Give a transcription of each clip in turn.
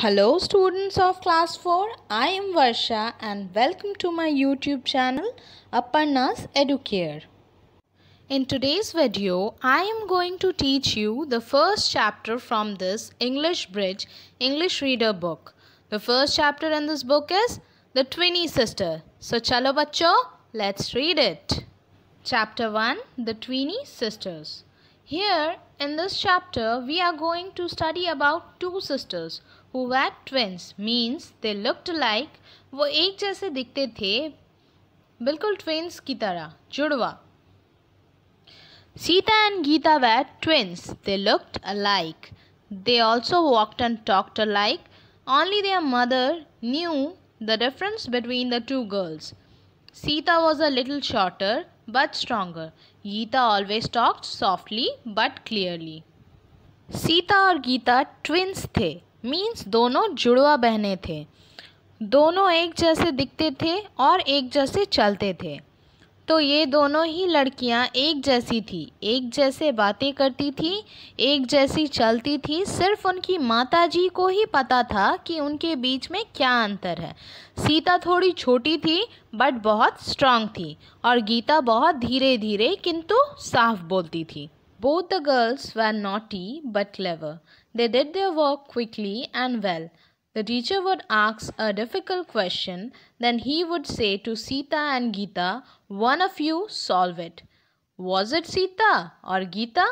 Hello students of class 4, I am Varsha and welcome to my YouTube channel Aparna's Educare. In today's video, I am going to teach you the first chapter from this English Bridge English Reader book. The first chapter in this book is The Twinny Sister. So chalo bachcho, let's read it. Chapter 1 The Twinny Sisters. Here in this chapter, we are going to study about two sisters who were twins means they looked like वो एक जैसे दिखते थे बिल्कुल twins की तरह जुड़वा Sita and Gita were twins they looked alike they also walked and talked alike only their mother knew the difference between the two girls Sita was a little shorter but stronger. Geeta always talked softly but clearly. Sita और Gita twins थे means दोनों जुड़वा बहने थे दोनों एक जैसे दिखते थे और एक जैसे चलते थे तो ये दोनों ही लड़कियां एक जैसी थी एक जैसे बातें करती थी एक जैसी चलती थी सिर्फ उनकी माताजी को ही पता था कि उनके बीच में क्या अंतर है सीता थोड़ी छोटी थी बट बहुत स्ट्रांग थी और गीता बहुत धीरे धीरे किंतु साफ बोलती थी both the girls were naughty but clever They did their work quickly and well. The teacher would ask a difficult question, then he would say to Sita and Gita, One of you solve it. Was it Sita or Gita?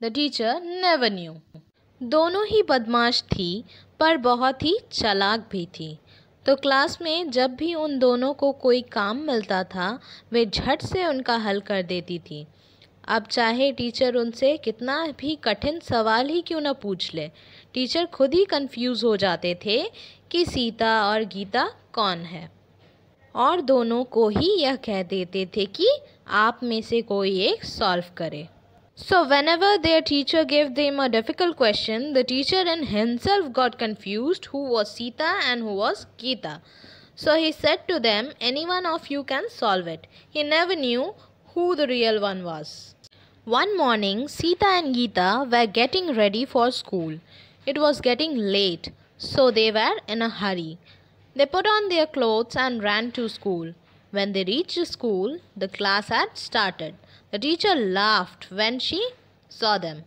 The teacher never knew. दोनों ही बदमाश थी पर बहुत ही चालाक भी थी तो class में जब भी उन दोनों को कोई काम मिलता था वे झट से उनका हल कर देती थी अब चाहे टीचर उनसे कितना भी कठिन सवाल ही क्यों ना पूछ ले टीचर खुद ही कंफ्यूज हो जाते थे कि सीता और गीता कौन है और दोनों को ही यह कह देते थे कि आप में से कोई एक सॉल्व करे so whenever their teacher give them difficult question the teacher in himself got confuse who was Sita and who was Gita so he said to them any one of you can solve it he never knew who the real one was. One morning, Sita and Geeta were getting ready for school. It was getting late, so they were in a hurry. They put on their clothes and ran to school. When they reached school, the class had started. The teacher laughed when she saw them.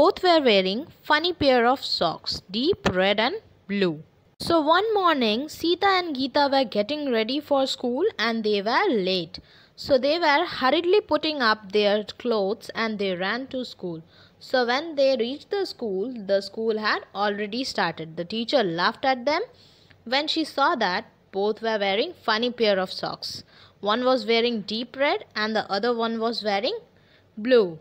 Both were wearing funny pair of socks, deep red and blue. So one morning, Sita and Geeta were getting ready for school and they were late. So they were hurriedly putting up their clothes and they ran to school. So when they reached the school, the school had already started. The teacher laughed at them when she saw that both were wearing funny pair of socks. One was wearing deep red and the other one was wearing blue.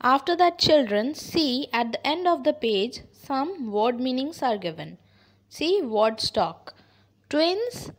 After that children see at the end of the page some word meanings are given. See word stock. Twins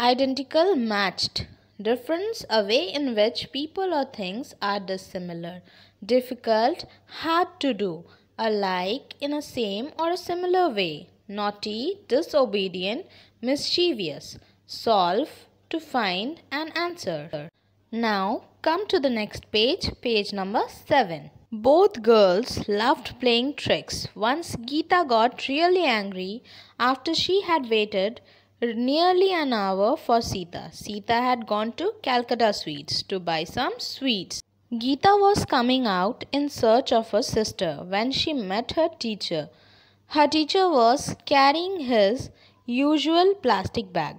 identical matched Difference a way in which people or things are dissimilar, difficult, hard to do, alike in a same or a similar way, naughty, disobedient, mischievous. Solve to find an answer. Now come to the next page, page number 7. Both girls loved playing tricks. Once Geeta got really angry after she had waited nearly an hour for Sita. Sita had gone to Calcutta Sweets to buy some sweets. Geeta was coming out in search of her sister when she met her teacher. Her teacher was carrying his usual plastic bag.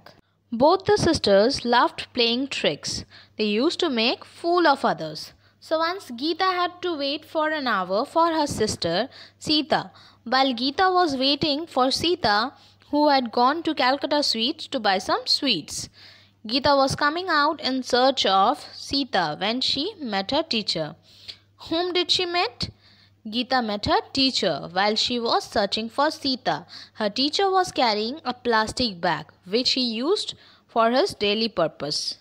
Both the sisters loved playing tricks. They used to make fool of others. So once Geeta had to wait for an hour for her sister Sita. While Geeta was waiting for Sita, who had gone to Calcutta Sweets to buy some sweets. Gita was coming out in search of Sita when she met her teacher. Whom did she meet? Gita met her teacher while she was searching for Sita. Her teacher was carrying a plastic bag which he used for his daily purpose.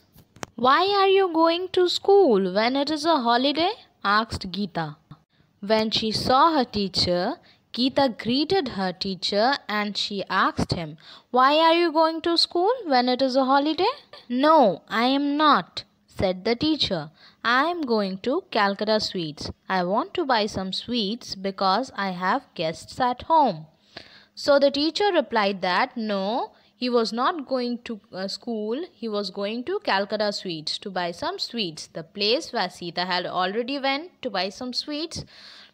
Why are you going to school when it is a holiday? asked Gita. When she saw her teacher, Geeta greeted her teacher and she asked him, Why are you going to school when it is a holiday? No, I am not, said the teacher. I am going to Calcutta Sweets. I want to buy some sweets because I have guests at home. So the teacher replied that no, he was not going to uh, school, he was going to Calcutta Sweets to buy some sweets. The place where Sita had already went to buy some sweets.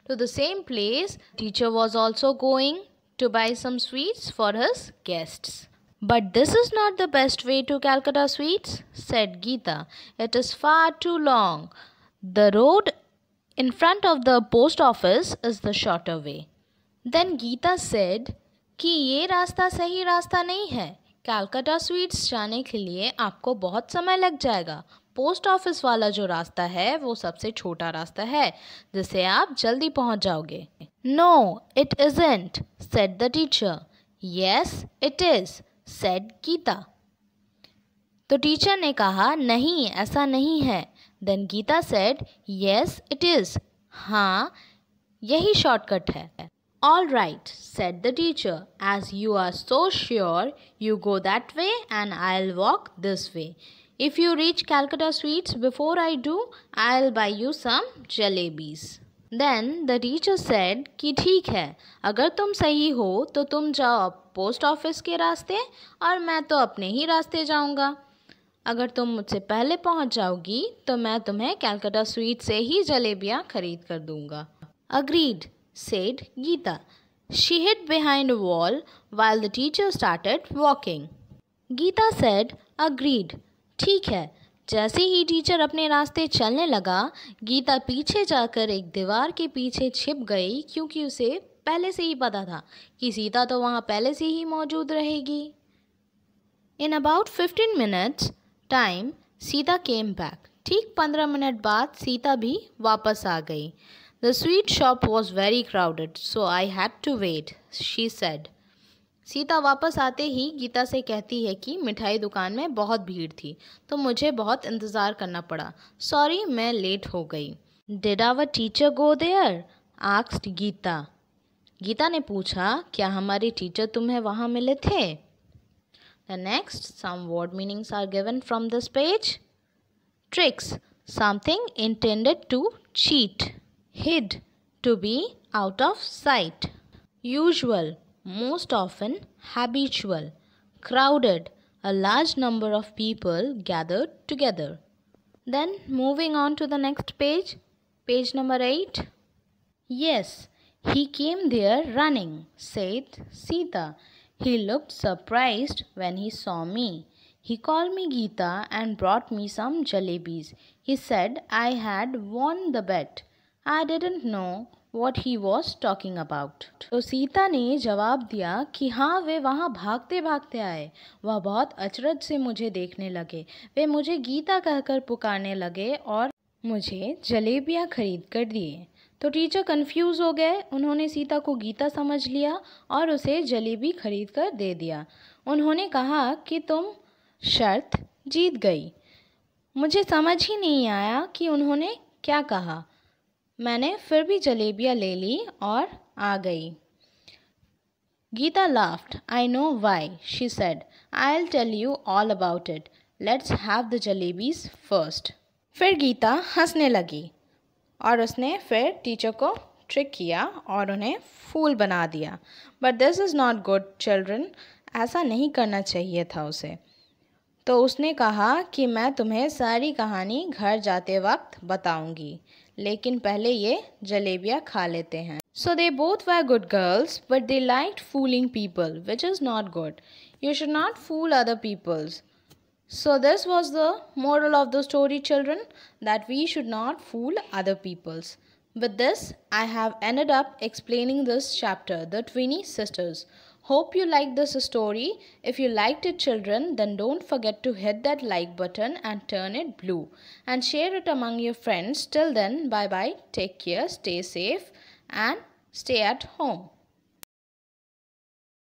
To the same place, teacher was also going to buy some sweets for his guests. But this is not the best way to Calcutta sweets, said Geeta. It is far too long. The road in front of the post office is the shorter way. Then Geeta said ki ye rasta sahi rasta nahi hai Calcutta sweets जाने के लिए आपको बहुत समय लग जाएगा post office वाला जो रास्ता है वो सबसे छोटा रास्ता है जिससे आप जल्दी पहुंच जाओगे no it isn't said the teacher yes it is said Gita तो टीचर ने कहा नहीं ऐसा नहीं है then Gita said yes it is हाँ यही शॉर्टकट है all right said the teacher as you are so sure you go that way and I'll walk this way If you reach Calcutta sweets before I do, I'll buy you some jalebis. Then the teacher said कि ठीक है अगर तुम सही हो तो तुम जाओ पोस्ट ऑफिस के रास्ते और मैं तो अपने ही रास्ते जाऊंगा अगर तुम मुझसे पहले पहुंच जाओगी तो मैं तुम्हें कैलकाटा स्वीट से ही जलेबियां खरीद कर दूंगा agreed said Gita she hit behind wall while the teacher started walking Gita said agreed ठीक है जैसे ही टीचर अपने रास्ते चलने लगा गीता पीछे जाकर एक दीवार के पीछे छिप गई क्योंकि उसे पहले से ही पता था कि सीता तो वहाँ पहले से ही मौजूद रहेगी in about fifteen minutes time Sita came back ठीक पंद्रह मिनट बाद सीता भी वापस आ गई the sweet shop was very crowded so I had to wait she said Sita वापस आते ही गीता से कहती है कि मिठाई दुकान में बहुत भीड़ थी तो मुझे बहुत इंतज़ार करना पड़ा सॉरी मैं लेट हो गई did our teacher go there आक्स्ड गीता गीता ने पूछा क्या हमारे टीचर तुम्हें वहाँ मिले थे the next some word meanings are given from this page tricks something intended to cheat hid to be out of sight usual most often habitual, crowded, a large number of people gathered together. Then moving on to the next page, page number 8. Yes, he came there running, said Sita. He looked surprised when he saw me. He called me Geeta and brought me some jalebis. He said I had won the bet. I didn't know what he was talking about तो सीता ने जवाब दिया कि हाँ वे वहाँ भागते भागते आए वह बहुत अचरज से मुझे देखने लगे वे मुझे गीता कहकर पुकारने लगे और मुझे जलेबियाँ खरीद कर दिए तो टीचर कंफ्यूज हो गए उन्होंने सीता को गीता समझ लिया और उसे जलेबी खरीद कर दे दिया उन्होंने कहा कि तुम शर्त जीत गई मुझे समझ ही नहीं आया कि उन्होंने क्या कहा मैंने फिर भी जलेबियाँ ले ली और आ गई Gita laughed I know why she said I'll tell you all about it let's have the jalebis first फिर गीता हंसने लगी और उसने फिर टीचर को ट्रिक किया और उन्हें फूल बना दिया but this is not good children ऐसा नहीं करना चाहिए था उसे तो उसने कहा कि मैं तुम्हें सारी कहानी घर जाते वक्त बताऊंगी लेकिन पहले ये जलेबियाँ खा लेते हैं so they both were good girls but they like fooling people which is not good you should not fool other peoples so this was the moral of the story children that we should not fool other peoples with this I have ended up explaining this chapter the twinny sisters Hope you liked this story. If you liked it children, then don't forget to hit that like button and turn it blue. And share it among your friends. Till then, bye bye. Take care, stay safe and stay at home.